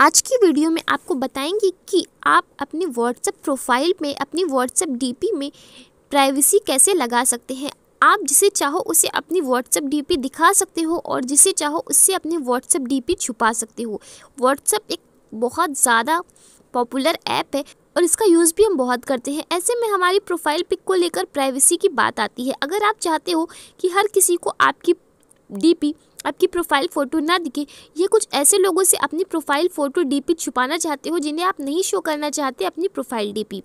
आज की वीडियो में आपको बताएंगे कि आप अपने व्हाट्सएप प्रोफाइल में अपनी व्हाट्सएप डीपी में प्राइवेसी कैसे लगा सकते हैं आप जिसे चाहो उसे अपनी व्हाट्सएप डीपी दिखा सकते हो और जिसे चाहो उससे अपनी व्हाट्सएप डीपी छुपा सकते हो व्हाट्सएप एक बहुत ज़्यादा पॉपुलर ऐप है और इसका यूज़ भी हम बहुत करते हैं ऐसे में हमारी प्रोफाइल पिक को लेकर प्राइवेसी की बात आती है अगर आप चाहते हो कि हर किसी को आपकी डीपी आपकी प्रोफाइल फ़ोटो ना दिखे ये कुछ ऐसे लोगों से अपनी प्रोफाइल फ़ोटो डीपी छुपाना चाहते हो जिन्हें आप नहीं शो करना चाहते अपनी प्रोफाइल डीपी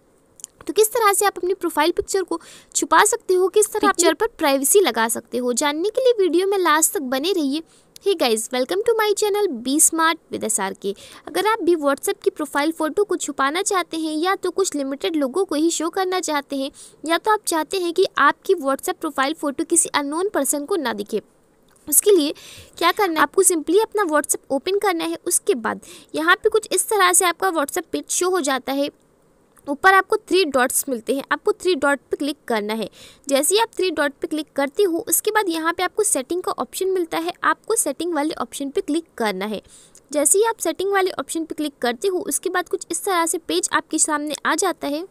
तो किस तरह से आप अपनी प्रोफाइल पिक्चर को छुपा सकते हो किस तरह पिक्चर पर प्राइवेसी लगा सकते हो जानने के लिए वीडियो में लास्ट तक बने रहिए hey guys welcome to my channel be smart with S R K अगर आप भी व्हाट्सएप की प्रोफाइल फ़ोटो को छुपाना चाहते हैं या तो कुछ लिमिटेड लोगों को ही शो करना चाहते हैं या तो आप चाहते हैं कि आपकी व्हाट्सएप प्रोफाइल फ़ोटो किसी अननोन पर्सन को ना दिखे उसके लिए क्या करना है आपको सिंपली अपना व्हाट्सएप ओपन करना है उसके बाद यहाँ पे कुछ इस तरह से आपका व्हाट्सएप पेज शो हो जाता है ऊपर आपको थ्री डॉट्स मिलते हैं आपको थ्री डॉट पे क्लिक करना है जैसे ही आप थ्री डॉट पे क्लिक करते हो उसके बाद यहाँ पे आपको सेटिंग का ऑप्शन मिलता है आपको सेटिंग वाले ऑप्शन पे क्लिक करना है जैसे ही आप सेटिंग वाले ऑप्शन पे क्लिक करते हो उसके बाद कुछ इस तरह से पेज आपके सामने आ जाता है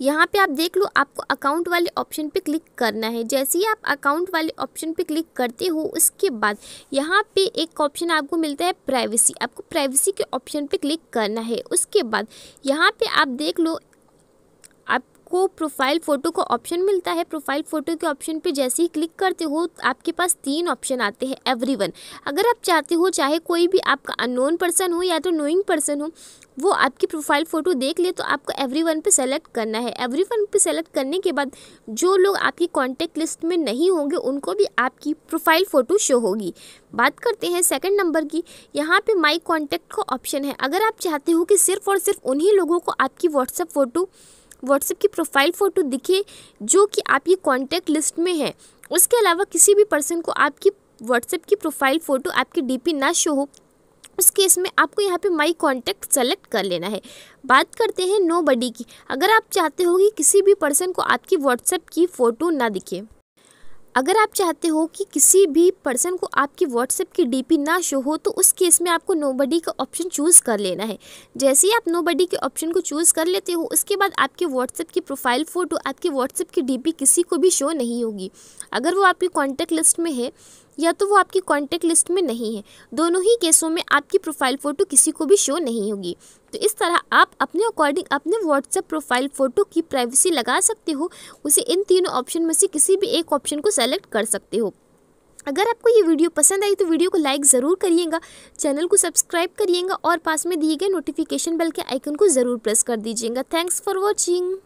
यहाँ पे आप देख लो आपको अकाउंट वाले ऑप्शन पे क्लिक करना है जैसे ही आप अकाउंट वाले ऑप्शन पे क्लिक करते हो उसके बाद यहाँ पे एक ऑप्शन आपको मिलता है प्राइवेसी आपको प्राइवेसी के ऑप्शन पे क्लिक करना है उसके बाद यहाँ पे आप देख लो आप आपको प्रोफाइल फ़ोटो का ऑप्शन मिलता है प्रोफाइल फ़ोटो के ऑप्शन पे जैसे ही क्लिक करते हो आपके पास तीन ऑप्शन आते हैं एवरीवन अगर आप चाहते हो चाहे कोई भी आपका अननोन पर्सन हो या तो नोइंग पर्सन हो वो आपकी प्रोफाइल फ़ोटो देख ले तो आपको एवरी वन पर सेलेक्ट करना है एवरी वन पर सेलेक्ट करने के बाद जो लोग आपकी कॉन्टेक्ट लिस्ट में नहीं होंगे उनको भी आपकी प्रोफाइल फ़ोटो शो होगी बात करते हैं सेकंड नंबर की यहाँ पे माई कॉन्टैक्ट का ऑप्शन है अगर आप चाहते हो कि सिर्फ और सिर्फ उन्हीं लोगों को आपकी व्हाट्सएप फ़ोटो व्हाट्सएप की प्रोफाइल फ़ोटो दिखे जो कि आपकी कॉन्टैक्ट लिस्ट में है उसके अलावा किसी भी पर्सन को आपकी व्हाट्सएप की प्रोफाइल फ़ोटो आपकी डीपी ना शो हो उस केस में आपको यहाँ पे माई कॉन्टैक्ट सेलेक्ट कर लेना है बात करते हैं नो बडी की अगर आप चाहते हो कि किसी भी पर्सन को आपकी व्हाट्सएप की फ़ोटो ना दिखे अगर आप चाहते हो कि किसी भी पर्सन को आपकी व्हाट्सएप की डीपी ना शो हो तो उस केस में आपको नोबडी का ऑप्शन चूज़ कर लेना है जैसे ही आप नोबडी के ऑप्शन को चूज़ कर लेते हो उसके बाद आपके व्हाट्सएप की प्रोफाइल फ़ोटो आपके व्हाट्सएप की डीपी किसी को भी शो नहीं होगी अगर वो आपकी कॉन्टैक्ट लिस्ट में है या तो वो आपकी कॉन्टैक्ट लिस्ट में नहीं है दोनों ही केसों में आपकी प्रोफाइल फ़ोटो किसी को भी शो नहीं होगी तो इस तरह आप अपने अकॉर्डिंग अपने व्हाट्सएप प्रोफाइल फ़ोटो की प्राइवेसी लगा सकते हो उसे इन तीनों ऑप्शन में से किसी भी एक ऑप्शन को सेलेक्ट कर सकते हो अगर आपको ये वीडियो पसंद आई तो वीडियो को लाइक ज़रूर करिएगा चैनल को सब्सक्राइब करिएगा और पास में दिए गए नोटिफिकेशन बेल के आइकन को ज़रूर प्रेस कर दीजिएगा थैंक्स फॉर वॉचिंग